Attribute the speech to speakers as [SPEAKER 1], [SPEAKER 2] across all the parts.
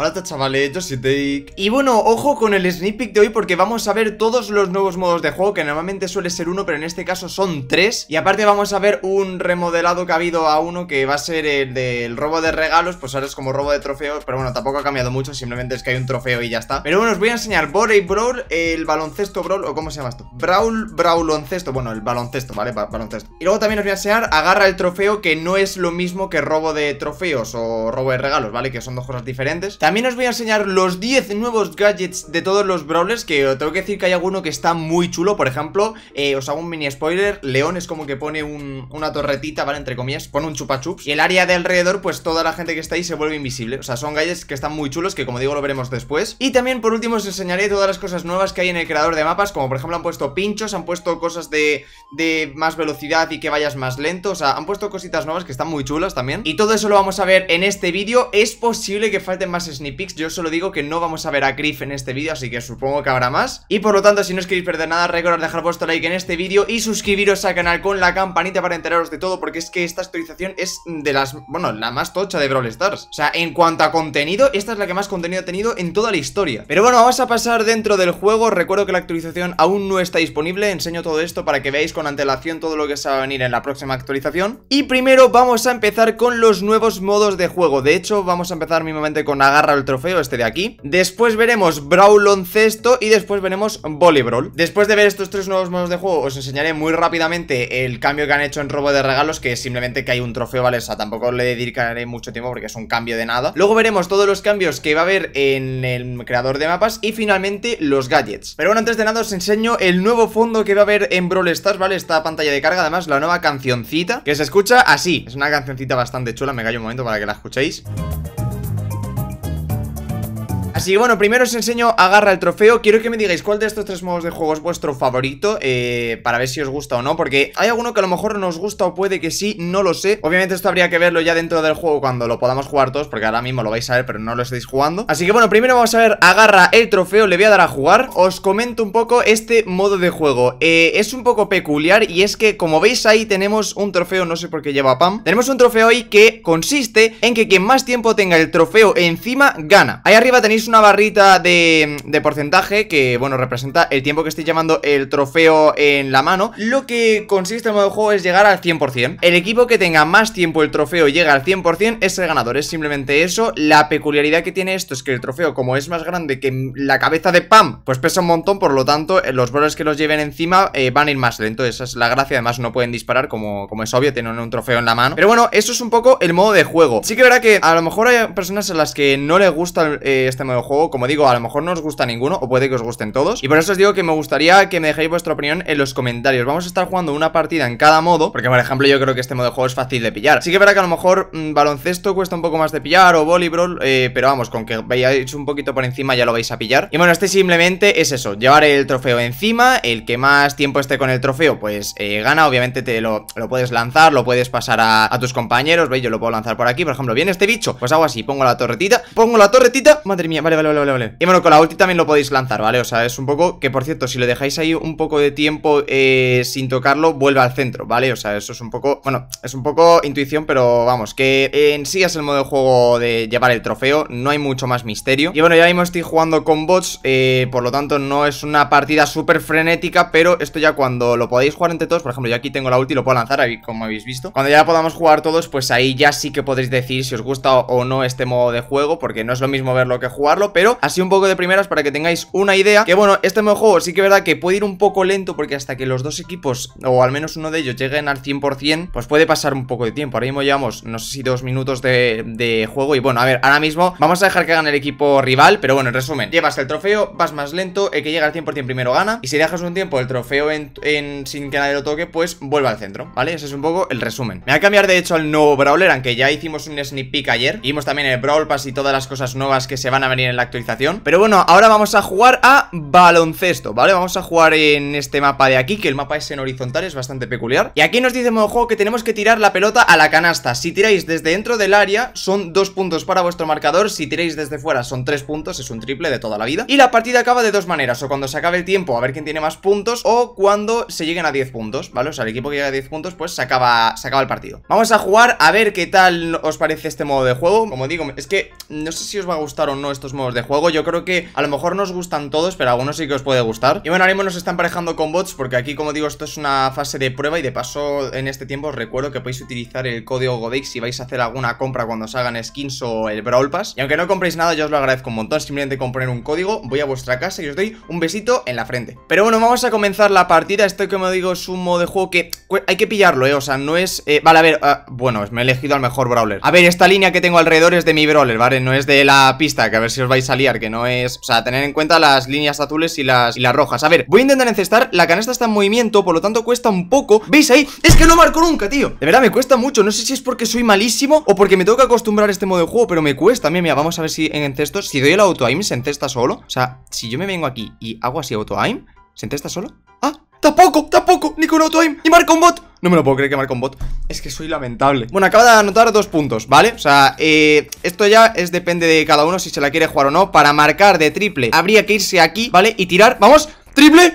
[SPEAKER 1] Hola chavales, yo soy Take Y bueno, ojo con el sneak peek de hoy porque vamos a ver todos los nuevos modos de juego Que normalmente suele ser uno, pero en este caso son tres Y aparte vamos a ver un remodelado que ha habido a uno que va a ser el del robo de regalos Pues ahora es como robo de trofeos, pero bueno, tampoco ha cambiado mucho Simplemente es que hay un trofeo y ya está Pero bueno, os voy a enseñar Borey Brawl, el baloncesto Brawl, o cómo se llama esto Brawl, Brawloncesto, bueno, el baloncesto, ¿vale? baloncesto Y luego también os voy a enseñar Agarra el trofeo, que no es lo mismo que robo de trofeos o robo de regalos, ¿vale? Que son dos cosas diferentes también os voy a enseñar los 10 nuevos gadgets de todos los brawlers Que tengo que decir que hay alguno que está muy chulo Por ejemplo, eh, os hago un mini spoiler León es como que pone una torretita, ¿vale? Entre comillas, pone un chupachups Y el área de alrededor, pues toda la gente que está ahí se vuelve invisible O sea, son gadgets que están muy chulos Que como digo, lo veremos después Y también por último os enseñaré todas las cosas nuevas que hay en el creador de mapas Como por ejemplo han puesto pinchos, han puesto cosas de, más velocidad y que vayas más lento O sea, han puesto cositas nuevas que están muy chulas también Y todo eso lo vamos a ver en este vídeo Es posible que falten más ni Pix, Yo solo digo que no vamos a ver a Griff en este vídeo Así que supongo que habrá más Y por lo tanto, si no os queréis perder nada Recordad dejar vuestro like en este vídeo Y suscribiros al canal con la campanita para enteraros de todo Porque es que esta actualización es de las... Bueno, la más tocha de Brawl Stars O sea, en cuanto a contenido, esta es la que más contenido ha tenido en toda la historia Pero bueno, vamos a pasar dentro del juego Recuerdo que la actualización aún no está disponible Enseño todo esto para que veáis con antelación todo lo que se va a venir en la próxima actualización Y primero vamos a empezar con los nuevos modos de juego De hecho, vamos a empezar momento con Agar el trofeo este de aquí Después veremos Brawloncesto y después veremos Brawl Después de ver estos tres nuevos modos de juego os enseñaré muy rápidamente el cambio que han hecho en robo de regalos Que simplemente que hay un trofeo, ¿vale? O sea, tampoco le dedicaré mucho tiempo porque es un cambio de nada Luego veremos todos los cambios que va a haber en el creador de mapas y finalmente los gadgets Pero bueno, antes de nada os enseño el nuevo fondo que va a haber en Brawl Stars, ¿vale? Esta pantalla de carga, además la nueva cancioncita que se escucha así Es una cancioncita bastante chula, me callo un momento para que la escuchéis Así que bueno, primero os enseño Agarra el trofeo Quiero que me digáis cuál de estos tres modos de juego es vuestro favorito eh, Para ver si os gusta o no Porque hay alguno que a lo mejor nos gusta o puede que sí No lo sé, obviamente esto habría que verlo ya dentro del juego Cuando lo podamos jugar todos Porque ahora mismo lo vais a ver pero no lo estáis jugando Así que bueno, primero vamos a ver Agarra el trofeo Le voy a dar a jugar Os comento un poco este modo de juego eh, Es un poco peculiar y es que como veis ahí tenemos un trofeo No sé por qué lleva Pam Tenemos un trofeo ahí que consiste en que quien más tiempo tenga el trofeo encima gana Ahí arriba tenéis una barrita de, porcentaje que, bueno, representa el tiempo que esté llamando el trofeo en la mano Lo que consiste el modo de juego es llegar al 100% El equipo que tenga más tiempo el trofeo y llega al 100% es el ganador, es simplemente eso La peculiaridad que tiene esto es que el trofeo, como es más grande que la cabeza de Pam, pues pesa un montón Por lo tanto, eh, los bolos que los lleven encima eh, van a ir más lento, esa es la gracia Además no pueden disparar, como, como es obvio, tienen un trofeo en la mano Pero bueno, eso es un poco el modo de juego Sí que verá que a lo mejor hay personas a las que no le gusta eh, este modo juego Como digo, a lo mejor no os gusta ninguno o puede que os gusten todos Y por eso os digo que me gustaría que me dejéis vuestra opinión en los comentarios Vamos a estar jugando una partida en cada modo Porque por ejemplo yo creo que este modo de juego es fácil de pillar Así que verá que a lo mejor mm, baloncesto cuesta un poco más de pillar o voleibol eh, Pero vamos, con que veáis un poquito por encima ya lo vais a pillar Y bueno, este simplemente es eso, llevar el trofeo encima El que más tiempo esté con el trofeo pues eh, gana Obviamente te lo, lo, puedes lanzar, lo puedes pasar a, a tus compañeros ¿Veis? Yo lo puedo lanzar por aquí, por ejemplo, viene este bicho Pues hago así, pongo la torretita, pongo la torretita Madre mía, vale, vale, vale, vale Y bueno, con la ulti también lo podéis lanzar, ¿vale? O sea, es un poco, que por cierto, si lo dejáis ahí un poco de tiempo eh, sin tocarlo, vuelve al centro, ¿vale? O sea, eso es un poco, bueno, es un poco intuición, pero vamos, que en sí es el modo de juego de llevar el trofeo, no hay mucho más misterio Y bueno, ya mismo estoy jugando con bots, eh, por lo tanto no es una partida súper frenética, pero esto ya cuando lo podéis jugar entre todos, por ejemplo, yo aquí tengo la ulti, lo puedo lanzar, ahí como habéis visto Cuando ya podamos jugar todos, pues ahí ya sí que podéis decir si os gusta o no este modo de juego, porque no es lo mismo verlo que jugar pero así un poco de primeras para que tengáis una idea Que bueno, este nuevo juego sí que es verdad que puede ir un poco lento Porque hasta que los dos equipos, o al menos uno de ellos, lleguen al 100% Pues puede pasar un poco de tiempo Ahora mismo llevamos, no sé si dos minutos de, juego Y bueno, a ver, ahora mismo vamos a dejar que gane el equipo rival Pero bueno, en resumen, llevas el trofeo, vas más lento El que llega al 100% primero gana Y si dejas un tiempo el trofeo sin que nadie lo toque Pues vuelve al centro, ¿vale? Ese es un poco el resumen Me voy a cambiar de hecho al nuevo Brawler Aunque ya hicimos un sneak peek ayer Vimos también el Brawl Pass y todas las cosas nuevas que se van a venir en la actualización Pero bueno, ahora vamos a jugar a baloncesto, ¿vale? Vamos a jugar en este mapa de aquí, que el mapa es en horizontal, es bastante peculiar Y aquí nos dice modo juego que tenemos que tirar la pelota a la canasta Si tiráis desde dentro del área, son dos puntos para vuestro marcador Si tiráis desde fuera, son tres puntos, es un triple de toda la vida Y la partida acaba de dos maneras, o cuando se acabe el tiempo, a ver quién tiene más puntos O cuando se lleguen a 10 puntos, ¿vale? O sea, el equipo que llega a 10 puntos, pues se acaba, se el partido Vamos a jugar a ver qué tal os parece este modo de juego Como digo, es que no sé si os va a gustar o no esto modos de juego Yo creo que a lo mejor nos gustan todos, pero algunos sí que os puede gustar Y bueno, ahora mismo nos están emparejando con bots porque aquí, como digo, esto es una fase de prueba Y de paso, en este tiempo os recuerdo que podéis utilizar el código Godix si vais a hacer alguna compra cuando salgan skins o el Brawl Pass Y aunque no compréis nada, yo os lo agradezco un montón Simplemente con un código, voy a vuestra casa y os doy un besito en la frente Pero bueno, vamos a comenzar la partida Esto, como digo, es un modo de juego que hay que pillarlo, eh O sea, no es... Eh, vale, a ver, ah, bueno, me he elegido al mejor Brawler A ver, esta línea que tengo alrededor es de mi Brawler, ¿vale? No es de la pista, que a ver si si os vais a liar, que no es... O sea, tener en cuenta las líneas azules y las, y las rojas. A ver, voy a intentar encestar. La canasta está en movimiento, por lo tanto cuesta un poco. ¿Veis ahí? Es que no marco nunca, tío. De verdad, me cuesta mucho. No sé si es porque soy malísimo o porque me tengo que acostumbrar a este modo de juego, pero me cuesta. Mira, mira, vamos a ver si en encesto... Si doy el auto-aim, se encesta solo. O sea, si yo me vengo aquí y hago así auto-aim, ¿se encesta solo? ¡Ah! ¡Tampoco! ¡Tampoco! ¡Ni con auto-aim! ¡Ni marco un bot! No me lo puedo creer que marca un bot. Es que soy lamentable. Bueno, acaba de anotar dos puntos, ¿vale? O sea, eh, esto ya es depende de cada uno si se la quiere jugar o no. Para marcar de triple habría que irse aquí, ¿vale? Y tirar, vamos, triple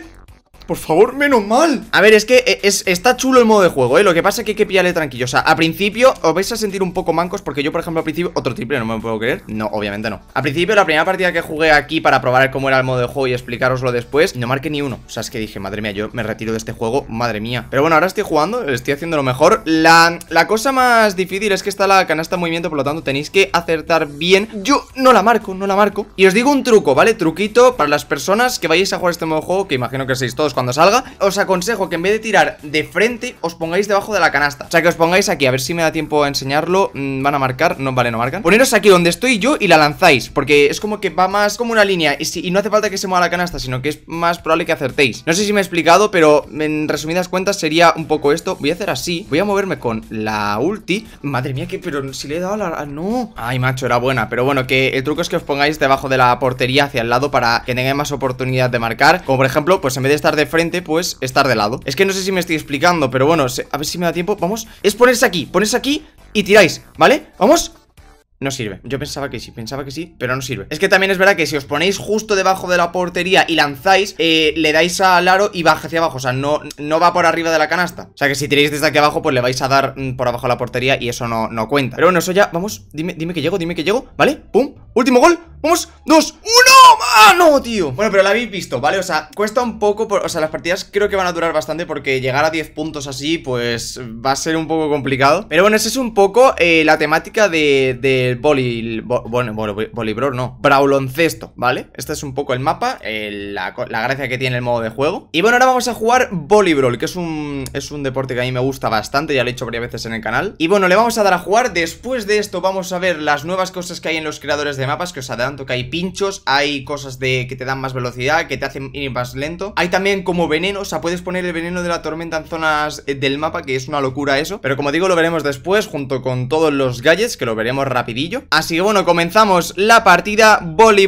[SPEAKER 1] por favor, menos mal A ver, es que eh, es, está chulo el modo de juego, ¿eh? Lo que pasa es que hay que pillarle tranquilo O sea, a principio os vais a sentir un poco mancos Porque yo, por ejemplo, al principio... ¿Otro triple? No me puedo creer No, obviamente no A principio, la primera partida que jugué aquí Para probar cómo era el modo de juego y explicaroslo después No marqué ni uno O sea, es que dije, madre mía, yo me retiro de este juego Madre mía Pero bueno, ahora estoy jugando Estoy haciendo lo mejor La, la cosa más difícil es que está la canasta en movimiento Por lo tanto, tenéis que acertar bien Yo no la marco, no la marco Y os digo un truco, ¿vale? Truquito para las personas que vayáis a jugar este modo de juego Que imagino que sois todos cuando salga Os aconsejo que en vez de tirar de frente Os pongáis debajo de la canasta O sea que os pongáis aquí, a ver si me da tiempo a enseñarlo mm, Van a marcar, no, vale, no marcan Poneros aquí donde estoy yo y la lanzáis Porque es como que va más como una línea Y, y no hace falta que se mueva la canasta, sino que es más probable que acertéis No sé si me he explicado, pero en resumidas cuentas sería un poco esto Voy a hacer así, voy a moverme con la ulti Madre mía, que pero si le he dado la... Ah, no Ay, macho, era buena Pero bueno, que el truco es que os pongáis debajo de la portería hacia el lado Para que tengáis más oportunidad de marcar Como por ejemplo, pues en vez de estar de frente, pues estar de lado Es que no sé si me estoy explicando, pero bueno, a ver si me da tiempo Vamos, es ponerse aquí, ponerse aquí y tiráis, ¿vale? Vamos, no sirve. Yo pensaba que sí, pensaba que sí, pero no sirve. Es que también es verdad que si os ponéis justo debajo de la portería y lanzáis, eh, le dais al aro y baja hacia abajo. O sea, no, no va por arriba de la canasta. O sea, que si tiréis desde aquí abajo, pues le vais a dar mm, por abajo a la portería y eso no, no cuenta. Pero bueno, eso ya, vamos, dime, dime que llego, dime que llego, ¿vale? ¡Pum! Último gol, vamos, dos, uno ¡Ah, no, tío! Bueno, pero lo habéis visto, ¿vale? O sea, cuesta un poco, o sea, las partidas creo que van a durar bastante porque llegar a 10 puntos así, pues va a ser un poco complicado Pero bueno, esa es un poco eh, la temática de boli, bueno, no, brauloncesto, ¿vale? Este es un poco el mapa, la, gracia que tiene el modo de juego. Y bueno, ahora vamos a jugar Bolibroll, que es un, es un deporte que a mí me gusta bastante, ya lo he hecho varias veces en el canal. Y bueno, le vamos a dar a jugar, después de esto vamos a ver las nuevas cosas que hay en los creadores de mapas, que os adelanto que hay pinchos, hay cosas de que te dan más velocidad, que te hacen ir más lento. Hay también como veneno, o sea, puedes poner el veneno de la tormenta en zonas eh, del mapa, que es una locura eso. Pero como digo, lo veremos después, junto con todos los gadgets, que lo veremos rapidito Así que bueno, comenzamos la partida Volley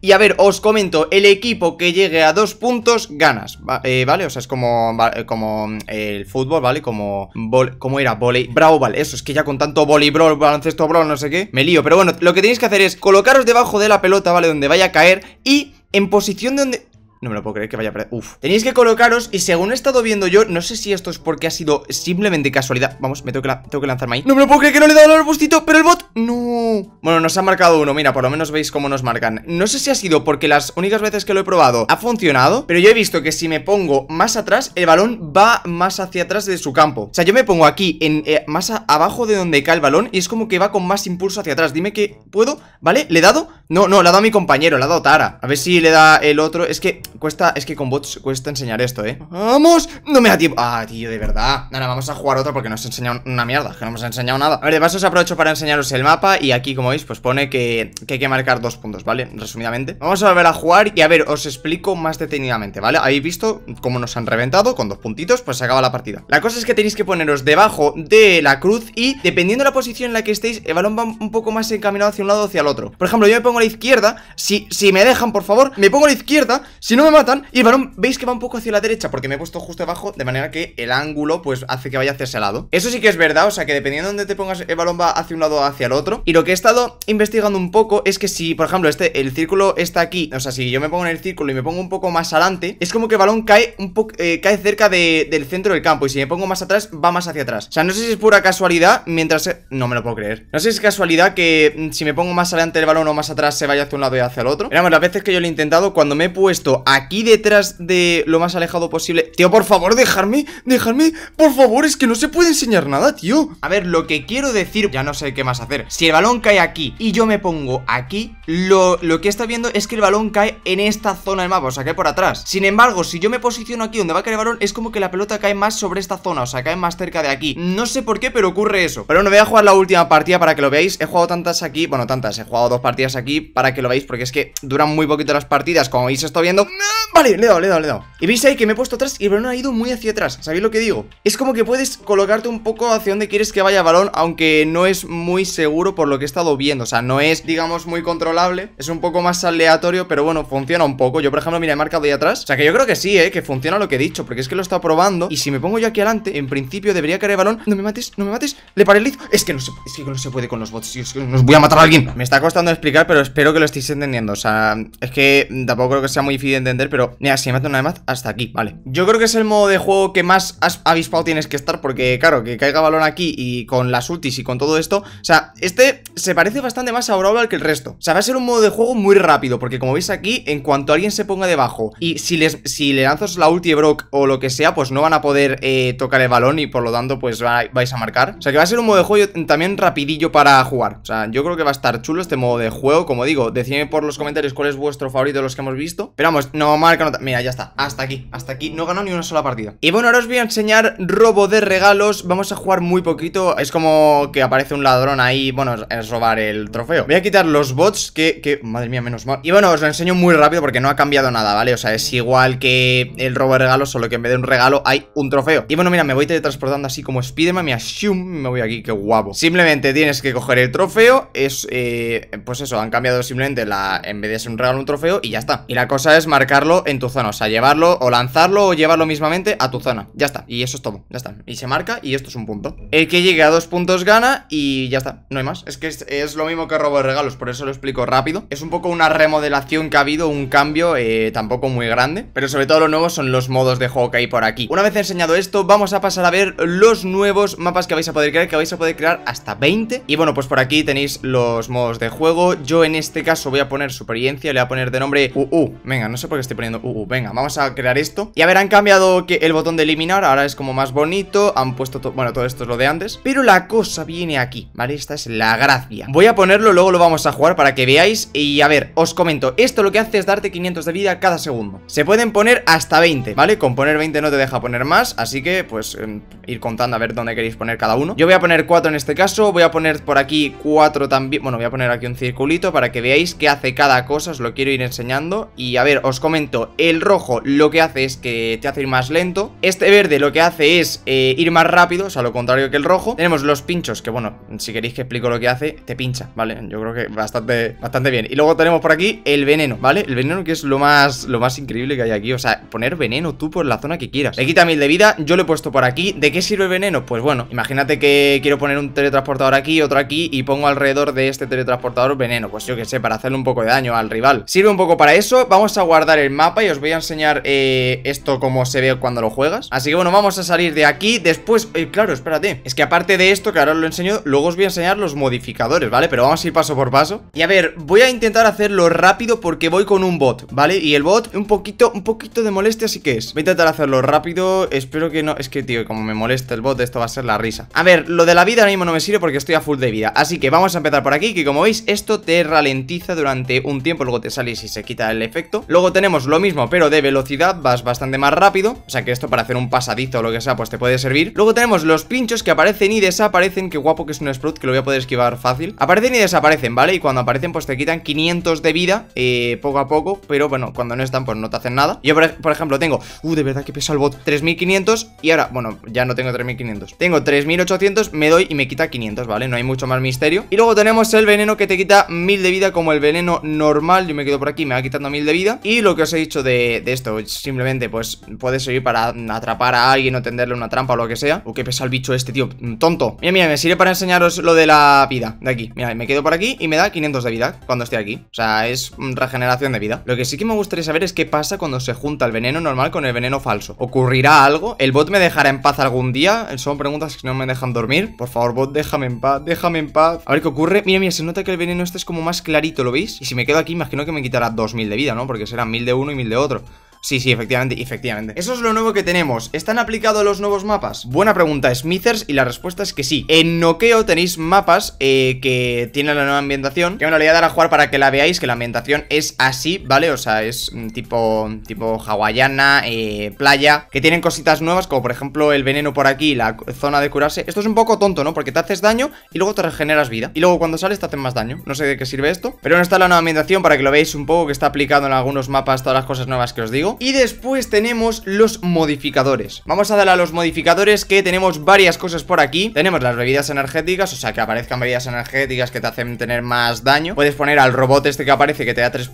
[SPEAKER 1] y a ver, os comento El equipo que llegue a dos puntos ganas, eh, ¿vale? O sea, es como, eh, como mm, el fútbol, ¿vale? Como, ¿cómo era? Volley, Bravo, vale Eso, es que ya con tanto Volley Brawl, baloncesto Brawl, no sé qué Me lío, pero bueno, lo que tenéis que hacer es Colocaros debajo de la pelota, ¿vale? Donde vaya a caer y en posición donde no me lo puedo creer que vaya a... Uf. Tenéis que colocaros y según he estado viendo yo, no sé si esto es porque ha sido simplemente casualidad. Vamos, me tengo que, tengo que lanzarme ahí. No me lo puedo creer que no le he dado al arbustito, pero el bot... No. Bueno, nos ha marcado uno. Mira, por lo menos veis cómo nos marcan. No sé si ha sido porque las únicas veces que lo he probado ha funcionado, pero yo he visto que si me pongo más atrás, el balón va más hacia atrás de su campo. O sea, yo me pongo aquí, en eh, más abajo de donde cae el balón y es como que va con más impulso hacia atrás. Dime que puedo, ¿vale? Le he dado... No, no, la ha dado mi compañero, la ha dado Tara A ver si le da el otro, es que cuesta Es que con bots cuesta enseñar esto, eh ¡Vamos! No me da tiempo, ah, tío, de verdad Nada, vamos a jugar otra porque nos ha enseñado una mierda Que no hemos enseñado nada, a ver, de paso os aprovecho Para enseñaros el mapa y aquí, como veis, pues pone que, que hay que marcar dos puntos, ¿vale? Resumidamente Vamos a volver a jugar y a ver, os explico Más detenidamente, ¿vale? Habéis visto cómo nos han reventado Con dos puntitos, pues se acaba la partida La cosa es que tenéis que poneros debajo de la cruz Y dependiendo de la posición en la que estéis El balón va un poco más encaminado hacia un lado o hacia el otro Por ejemplo, yo me pongo izquierda si, si me dejan, por favor, me pongo a la izquierda Si no me matan, y el balón, veis que va un poco hacia la derecha Porque me he puesto justo abajo, de manera que el ángulo, pues, hace que vaya hacia ese lado Eso sí que es verdad, o sea, que dependiendo de donde te pongas El balón va hacia un lado o hacia el otro Y lo que he estado investigando un poco es que si, por ejemplo, este, el círculo está aquí O sea, si yo me pongo en el círculo y me pongo un poco más adelante Es como que el balón cae un poco, eh, cae cerca del centro del campo Y si me pongo más atrás, va más hacia atrás O sea, no sé si es pura casualidad, mientras... No me lo puedo creer No sé si es casualidad que mm, si me pongo más adelante el balón o más atrás se vaya hacia un lado y hacia el otro Miramos, las veces que yo lo he intentado Cuando me he puesto aquí detrás de lo más alejado posible Tío, por favor, dejarme, dejadme Por favor, es que no se puede enseñar nada, tío A ver, lo que quiero decir Ya no sé qué más hacer Si el balón cae aquí y yo me pongo aquí Lo, lo que está viendo es que el balón cae en esta zona del mapa O sea, que por atrás Sin embargo, si yo me posiciono aquí donde va a caer el balón Es como que la pelota cae más sobre esta zona O sea, cae más cerca de aquí No sé por qué, pero ocurre eso Pero bueno, voy a jugar la última partida para que lo veáis He jugado tantas aquí Bueno, tantas He jugado dos partidas aquí para que lo veáis Porque es que duran muy poquito las partidas Como veis estoy viendo Vale, le he dado, le he dado, le he dado Y veis ahí que me he puesto atrás y el balón ha ido muy hacia atrás ¿Sabéis lo que digo? Es como que puedes colocarte un poco hacia donde quieres que vaya balón Aunque no es muy seguro por lo que he estado viendo O sea, no es, digamos, muy controlable Es un poco más aleatorio, pero bueno, funciona un poco Yo, por ejemplo, mira, he marcado ahí atrás O sea, que yo creo que sí, ¿eh? Que funciona lo que he dicho Porque es que lo estado probando Y si me pongo yo aquí adelante, en principio debería caer el balón No me mates, no me mates Le paralizo Es que no se, es que no se puede con los bots Es que nos voy a matar a alguien Me está costando explicar, pero espero que lo estéis entendiendo. O sea, es que tampoco creo que sea muy difícil de entender, pero mira, si me mato una más, hasta aquí, vale. Yo creo que es el modo de juego que más avispado tienes que estar, porque claro, que caiga balón aquí y con las ultis y con todo esto, o sea, este se parece bastante más a que el resto. O sea, va a ser un modo de juego muy rápido, porque como veis aquí, en cuanto alguien se ponga debajo y si, les, si le lanzas la ulti de Brock o lo que sea, pues no van a poder eh, tocar el balón y por lo tanto, pues vais a marcar. O sea, que va a ser un modo de juego también rapidillo para jugar. O sea, yo creo que va a estar chulo este modo de juego como digo, decidme por los comentarios cuál es vuestro favorito de los que hemos visto. Pero vamos, no marca nota. Mira, ya está. Hasta aquí, hasta aquí. No ganó ni una sola partida. Y bueno, ahora os voy a enseñar robo de regalos. Vamos a jugar muy poquito. Es como que aparece un ladrón ahí. Bueno, es robar el trofeo. Voy a quitar los bots que... que... Madre mía, menos mal. Y bueno, os lo enseño muy rápido porque no ha cambiado nada, ¿vale? O sea, es igual que el robo de regalos, solo que en vez de un regalo hay un trofeo. Y bueno, mira, me voy teletransportando así como Spiderman. Mira, shum, me voy aquí, qué guapo. Simplemente tienes que coger el trofeo. Es... Eh, pues eso, han cambiado cambiado simplemente la, en vez de ser un regalo, un trofeo y ya está. Y la cosa es marcarlo en tu zona, o sea, llevarlo o lanzarlo o llevarlo mismamente a tu zona. Ya está, y eso es todo, ya está. Y se marca y esto es un punto. El que llegue a dos puntos gana y ya está, no hay más. Es que es, lo mismo que robo de regalos, por eso lo explico rápido. Es un poco una remodelación que ha habido, un cambio eh, tampoco muy grande, pero sobre todo lo nuevo son los modos de juego que hay por aquí. Una vez enseñado esto, vamos a pasar a ver los nuevos mapas que vais a poder crear, que vais a poder crear hasta 20. Y bueno, pues por aquí tenéis los modos de juego. Yo en en este caso voy a poner su Le voy a poner de nombre UU Venga, no sé por qué estoy poniendo UU Venga, vamos a crear esto Y a ver, han cambiado que el botón de eliminar Ahora es como más bonito Han puesto, bueno, todo esto es lo de antes Pero la cosa viene aquí, ¿vale? Esta es la gracia Voy a ponerlo, luego lo vamos a jugar para que veáis Y a ver, os comento Esto lo que hace es darte 500 de vida cada segundo Se pueden poner hasta 20, ¿vale? Con poner 20 no te deja poner más Así que, pues, em, ir contando a ver dónde queréis poner cada uno Yo voy a poner 4 en este caso Voy a poner por aquí 4 también Bueno, voy a poner aquí un circulito para para que veáis qué hace cada cosa, os lo quiero ir enseñando. Y a ver, os comento, el rojo lo que hace es que te hace ir más lento, este verde lo que hace es eh, ir más rápido, o sea, lo contrario que el rojo. Tenemos los pinchos, que bueno, si queréis que explico lo que hace, te pincha, ¿vale? Yo creo que bastante, bastante bien. Y luego tenemos por aquí el veneno, ¿vale? El veneno que es lo más, lo más increíble que hay aquí, o sea, poner veneno tú por la zona que quieras. Le quita mil de vida, yo lo he puesto por aquí. ¿De qué sirve veneno? Pues bueno, imagínate que quiero poner un teletransportador aquí, otro aquí y pongo alrededor de este teletransportador veneno. Pues yo que sé, para hacerle un poco de daño al rival Sirve un poco para eso, vamos a guardar el mapa y os voy a enseñar eh, esto como se ve cuando lo juegas Así que bueno, vamos a salir de aquí, después, eh, claro, espérate Es que aparte de esto, que ahora os lo enseño, luego os voy a enseñar los modificadores, ¿vale? Pero vamos a ir paso por paso Y a ver, voy a intentar hacerlo rápido porque voy con un bot, ¿vale? Y el bot, un poquito, un poquito de molestia Así que es Voy a intentar hacerlo rápido, espero que no... Es que, tío, como me molesta el bot, esto va a ser la risa A ver, lo de la vida ahora mismo no me sirve porque estoy a full de vida Así que vamos a empezar por aquí, que como veis, esto te ralentiza durante un tiempo, luego te sales y se quita el efecto. Luego tenemos lo mismo, pero de velocidad, vas bastante más rápido, o sea que esto para hacer un pasadito o lo que sea, pues te puede servir. Luego tenemos los pinchos que aparecen y desaparecen, qué guapo que es un sprout, que lo voy a poder esquivar fácil. Aparecen y desaparecen, ¿vale? Y cuando aparecen, pues te quitan 500 de vida, eh, poco a poco, pero bueno, cuando no están, pues no te hacen nada. Yo, por, ejemplo, tengo, uh, de verdad que pesa el bot, 3500 y ahora, bueno, ya no tengo 3500. Tengo 3800, me doy y me quita 500, ¿vale? No hay mucho más misterio. Y luego tenemos el veneno que te quita 1000 de vida como el veneno normal. Yo me quedo por aquí, me va quitando mil de vida. Y lo que os he dicho de, esto, simplemente, pues puede servir para atrapar a alguien o tenderle una trampa o lo que sea. O qué pesa el bicho este, tío, mm, tonto. Mira, mira, me sirve para enseñaros lo de la vida de aquí. Mira, me quedo por aquí y me da 500 de vida cuando estoy aquí. O sea, es mm, regeneración de vida. Lo que sí que me gustaría saber es qué pasa cuando se junta el veneno normal con el veneno falso. ¿Ocurrirá algo? ¿El bot me dejará en paz algún día? Son preguntas que no me dejan dormir. Por favor, bot, déjame en paz, déjame en paz. A ver qué ocurre. Mira, mira, se nota que el veneno este es como más más clarito, ¿lo veis? Y si me quedo aquí, imagino que me quitará 2000 de vida, ¿no? Porque serán 1000 de uno y 1000 de otro Sí, sí, efectivamente, efectivamente. Eso es lo nuevo que tenemos. ¿Están aplicados los nuevos mapas? Buena pregunta, Smithers, y la respuesta es que sí. En Nokeo tenéis mapas eh, que tienen la nueva ambientación, que me lo voy a dar a jugar para que la veáis, que la ambientación es así, ¿vale? O sea, es mm, tipo, tipo hawaiana, eh, playa, que tienen cositas nuevas, como por ejemplo el veneno por aquí, la zona de curarse. Esto es un poco tonto, ¿no? Porque te haces daño y luego te regeneras vida. Y luego cuando sales te hacen más daño. No sé de qué sirve esto. Pero no está la nueva ambientación para que lo veáis un poco, que está aplicado en algunos mapas todas las cosas nuevas que os digo y después tenemos los modificadores. Vamos a dar a los modificadores que tenemos varias cosas por aquí. Tenemos las bebidas energéticas, o sea, que aparezcan bebidas energéticas que te hacen tener más daño. Puedes poner al robot este que aparece que te da 3,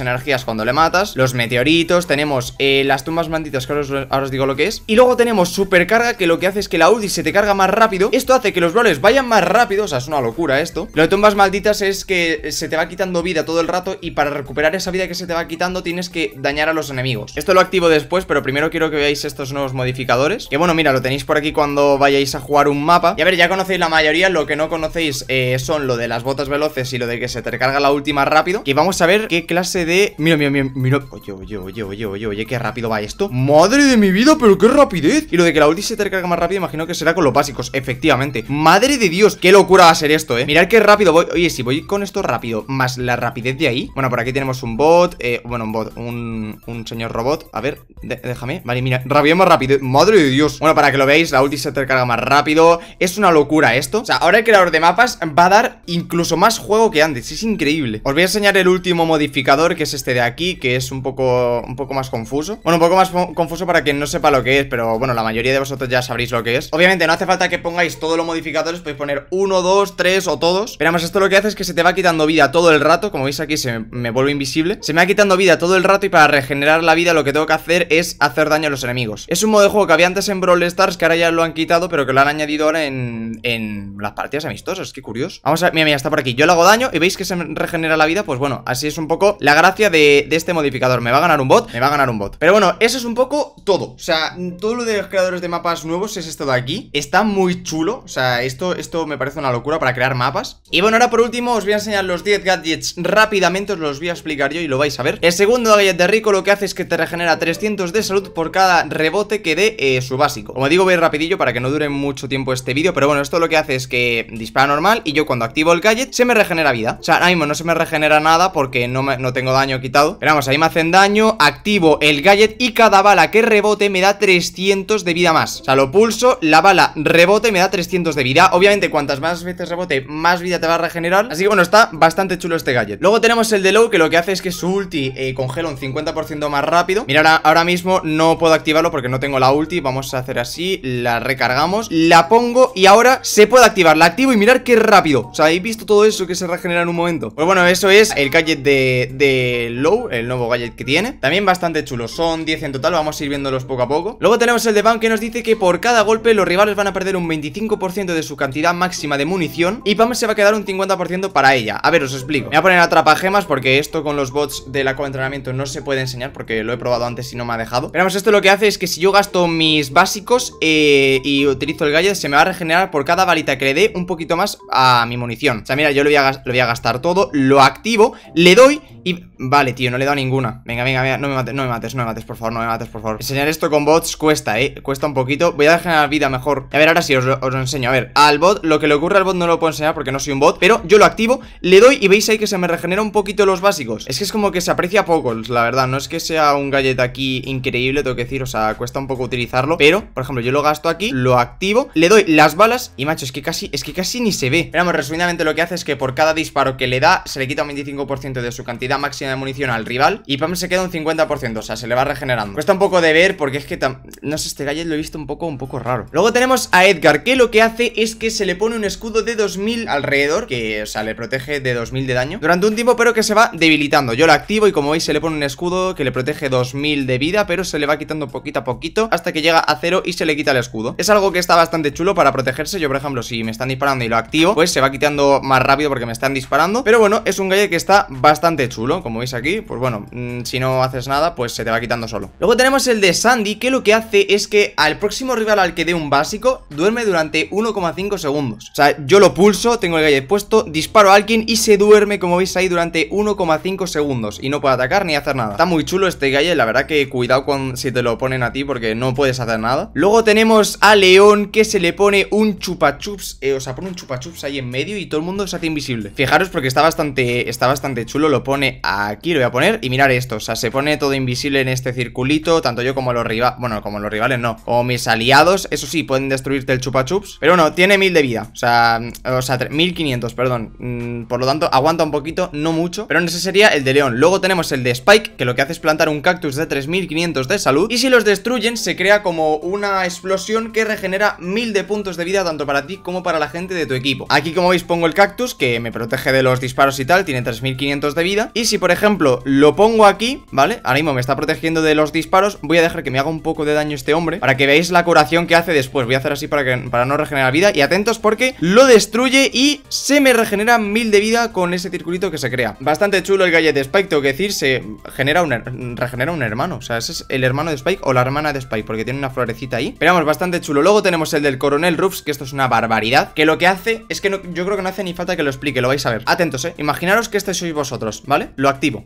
[SPEAKER 1] energías cuando le matas. Los meteoritos, tenemos eh, las tumbas malditas que ahora os, digo lo que es. Y luego tenemos supercarga que lo que hace es que la Audi se te carga más rápido. Esto hace que los roles vayan más rápido, o sea, es una locura esto. Lo de tumbas malditas es que se te va quitando vida todo el rato y para recuperar esa vida que se te va quitando tienes que dañar a los enemigos. Esto lo activo después, pero primero quiero que veáis estos nuevos modificadores Que bueno, mira, lo tenéis por aquí cuando vayáis a jugar un mapa Y a ver, ya conocéis la mayoría, lo que no conocéis eh, son lo de las botas veloces y lo de que se te recarga la última rápido y vamos a ver qué clase de... Mira, mira, mira, mira Oye, oye, oye, oye, oye, oye, qué rápido va esto ¡Madre de mi vida, pero qué rapidez! Y lo de que la ulti se te recarga más rápido, imagino que será con los básicos, efectivamente ¡Madre de Dios, qué locura va a ser esto, eh! Mirad qué rápido voy, oye, si voy con esto rápido, más la rapidez de ahí Bueno, por aquí tenemos un bot, eh, bueno, un bot, un, un señor robot A ver, déjame Vale, mira, más rápido Madre de Dios Bueno, para que lo veáis, la ulti se te carga más rápido Es una locura esto O sea, ahora el creador de mapas va a dar incluso más juego que antes Es increíble Os voy a enseñar el último modificador Que es este de aquí Que es un poco, un poco más confuso Bueno, un poco más confuso para quien no sepa lo que es Pero bueno, la mayoría de vosotros ya sabréis lo que es Obviamente no hace falta que pongáis todos los modificadores Podéis poner uno, dos, tres o todos Pero además esto lo que hace es que se te va quitando vida todo el rato Como veis aquí se me, vuelve invisible Se me va quitando vida todo el rato Y para regenerar la vida lo que tengo que hacer es hacer daño a los enemigos. Es un modo de juego que había antes en Brawl Stars, que ahora ya lo han quitado, pero que lo han añadido ahora en, en las partidas amistosas. Qué curioso. Vamos a... Mira, mira, está por aquí. Yo le hago daño y veis que se regenera la vida. Pues bueno, así es un poco la gracia de, de este modificador. ¿Me va a ganar un bot? Me va a ganar un bot. Pero bueno, eso es un poco todo. O sea, todo lo de los creadores de mapas nuevos es esto de aquí. Está muy chulo. O sea, esto, esto me parece una locura para crear mapas. Y bueno, ahora por último os voy a enseñar los 10 gadgets rápidamente. Os los voy a explicar yo y lo vais a ver. El segundo gadget de Rico lo que hace es que te regenera 300 de salud por cada rebote que dé eh, su básico. Como digo, voy rapidillo para que no dure mucho tiempo este vídeo, pero bueno, esto lo que hace es que dispara normal y yo cuando activo el gadget se me regenera vida. O sea, ahora mismo no se me regenera nada porque no, no tengo daño quitado. Pero vamos, ahí me hacen daño, activo el gadget y cada bala que rebote me da 300 de vida más. O sea, lo pulso, la bala rebote y me da 300 de vida. Obviamente, cuantas más veces rebote, más vida te va a regenerar. Así que bueno, está bastante chulo este gadget. Luego tenemos el de Low, que lo que hace es que su ulti eh, congela un 50% más rápido rápido Mira, ahora, mismo no puedo activarlo porque no tengo la ulti Vamos a hacer así, la recargamos La pongo y ahora se puede activar La activo y mirar qué rápido O sea, he visto todo eso que se regenera en un momento? Pues bueno, eso es el gadget de, de Low El nuevo gadget que tiene También bastante chulo, son 10 en total Vamos a ir viéndolos poco a poco Luego tenemos el de Bam que nos dice que por cada golpe Los rivales van a perder un 25% de su cantidad máxima de munición Y Pam se va a quedar un 50% para ella A ver, os explico Me voy a poner gemas porque esto con los bots del entrenamiento no se puede enseñar Porque lo he probado antes y no me ha dejado Pero vamos, esto lo que hace es que si yo gasto mis básicos eh, y utilizo el gadget Se me va a regenerar por cada varita que le dé un poquito más a mi munición O sea, mira, yo lo voy a, gastar todo, lo activo, le doy y... Vale, tío, no le he dado ninguna Venga, venga, venga, no me mates, no me mates, no me mates, por favor, no me mates, por favor Enseñar esto con bots cuesta, eh, cuesta un poquito Voy a generar vida mejor A ver, ahora sí, os os lo enseño A ver, al bot, lo que le ocurre al bot no lo puedo enseñar porque no soy un bot Pero yo lo activo, le doy y veis ahí que se me regenera un poquito los básicos Es que es como que se aprecia poco, la verdad, no es que sea un gadget aquí increíble, tengo que decir, o sea, cuesta un poco utilizarlo, pero, por ejemplo, yo lo gasto aquí, lo activo, le doy las balas y, macho, es que casi, es que casi ni se ve. Veamos, resumidamente lo que hace es que por cada disparo que le da, se le quita un 25% de su cantidad máxima de munición al rival y Pam se queda un 50%, o sea, se le va regenerando. Cuesta un poco de ver porque es que, no sé, este gadget lo he visto un poco, un poco raro. Luego tenemos a Edgar, que lo que hace es que se le pone un escudo de 2000 alrededor, que, o sea, le protege de 2000 de daño durante un tiempo, pero que se va debilitando. Yo lo activo y como veis se le pone un escudo que le protege 2000 de vida, pero se le va quitando poquito a poquito hasta que llega a cero y se le quita el escudo. Es algo que está bastante chulo para protegerse. Yo, por ejemplo, si me están disparando y lo activo, pues se va quitando más rápido porque me están disparando. Pero bueno, es un galle que está bastante chulo, como veis aquí. Pues bueno, mm, si no haces nada, pues se te va quitando solo. Luego tenemos el de Sandy, que lo que hace es que al próximo rival al que dé un básico, duerme durante 1,5 segundos. O sea, yo lo pulso, tengo el galle puesto, disparo a alguien y se duerme, como veis ahí, durante 1,5 segundos. Y no puede atacar ni hacer nada. Está muy chulo este gay, la verdad que cuidado con si te lo ponen a ti porque no puedes hacer nada. Luego tenemos a León que se le pone un chupachups, eh, o sea, pone un chupachups ahí en medio y todo el mundo se hace invisible. Fijaros porque está bastante, está bastante chulo, lo pone aquí, lo voy a poner y mirar esto, o sea, se pone todo invisible en este circulito, tanto yo como los rivales, bueno, como los rivales no, o mis aliados, eso sí, pueden destruirte el chupachups, pero bueno, tiene 1000 de vida, o sea, o sea, 1500, perdón, mm, por lo tanto, aguanta un poquito, no mucho, pero ese sería el de León. Luego tenemos el de Spike, que lo que hace es plantar un cactus de 3500 de salud y si los destruyen se crea como una explosión que regenera 1000 de puntos de vida tanto para ti como para la gente de tu equipo. Aquí como veis pongo el cactus que me protege de los disparos y tal, tiene 3500 de vida y si por ejemplo lo pongo aquí, ¿vale? Ahora mismo me está protegiendo de los disparos, voy a dejar que me haga un poco de daño este hombre para que veáis la curación que hace después, voy a hacer así para, que, para no regenerar vida y atentos porque lo destruye y se me regenera 1000 de vida con ese circulito que se crea. Bastante chulo el gadget de Spike, tengo que decir, se genera una... Genera un hermano. O sea, ese es el hermano de Spike o la hermana de Spike, porque tiene una florecita ahí. Pero vamos, bastante chulo. Luego tenemos el del coronel Ruffs, que esto es una barbaridad. Que lo que hace es que no, yo creo que no hace ni falta que lo explique, lo vais a ver. Atentos, eh. Imaginaros que este sois vosotros, ¿vale? Lo activo.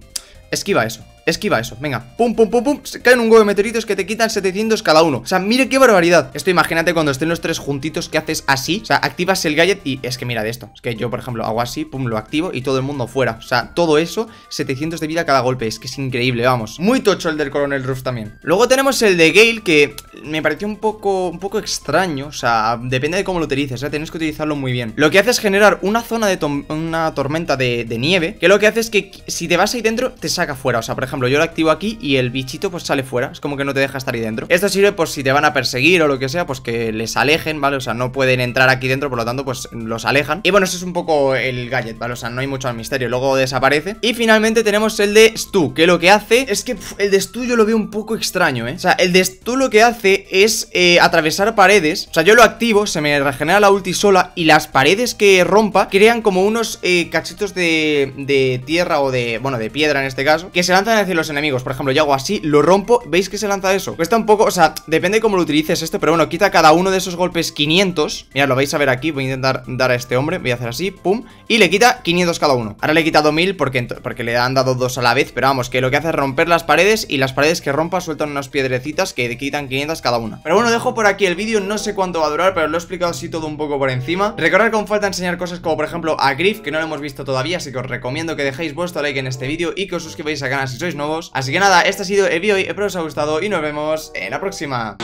[SPEAKER 1] Esquiva eso. Esquiva eso, venga Pum, pum, pum, pum caen un huevo de meteoritos que te quitan 700 cada uno O sea, mire qué barbaridad Esto imagínate cuando estén los tres juntitos que haces así O sea, activas el gadget y es que mira de esto Es que yo, por ejemplo, hago así, pum, lo activo y todo el mundo fuera O sea, todo eso, 700 de vida cada golpe Es que es increíble, vamos Muy tocho el del Coronel Ruff también Luego tenemos el de Gale que me pareció un poco, un poco extraño O sea, depende de cómo lo utilices, sea, ¿eh? tienes que utilizarlo muy bien Lo que hace es generar una zona de... una tormenta de, de nieve Que lo que hace es que si te vas ahí dentro, te saca fuera O sea, por ejemplo yo lo activo aquí y el bichito pues sale fuera. Es como que no te deja estar ahí dentro. Esto sirve por pues, si te van a perseguir o lo que sea, pues que les alejen, ¿vale? O sea, no pueden entrar aquí dentro, por lo tanto, pues los alejan. Y bueno, eso es un poco el gadget, ¿vale? O sea, no hay mucho al misterio. Luego desaparece. Y finalmente tenemos el de Stu, que lo que hace es que el de Stu yo lo veo un poco extraño, ¿eh? O sea, el de Stu lo que hace es eh, atravesar paredes. O sea, yo lo activo, se me regenera la ulti sola y las paredes que rompa crean como unos eh, cachitos de, de tierra o de, bueno, de piedra en este caso, que se lanzan y los enemigos Por ejemplo, yo hago así, lo rompo ¿Veis que se lanza eso? Cuesta un poco, o sea, depende de cómo lo utilices esto Pero bueno, quita cada uno de esos golpes 500 Mirad, lo vais a ver aquí Voy a intentar dar a este hombre Voy a hacer así, pum Y le quita 500 cada uno Ahora le he quitado 1000 porque, porque le han dado dos a la vez Pero vamos, que lo que hace es romper las paredes Y las paredes que rompa sueltan unas piedrecitas Que le quitan 500 cada una Pero bueno, dejo por aquí el vídeo No sé cuánto va a durar Pero lo he explicado así todo un poco por encima Recordad que aún falta enseñar cosas como por ejemplo a Griff Que no lo hemos visto todavía Así que os recomiendo que dejéis vuestro like en este vídeo Y que os suscribáis a canal si sois nuevos. Así que nada, este ha sido el vídeo hoy espero que os haya gustado y nos vemos en la próxima.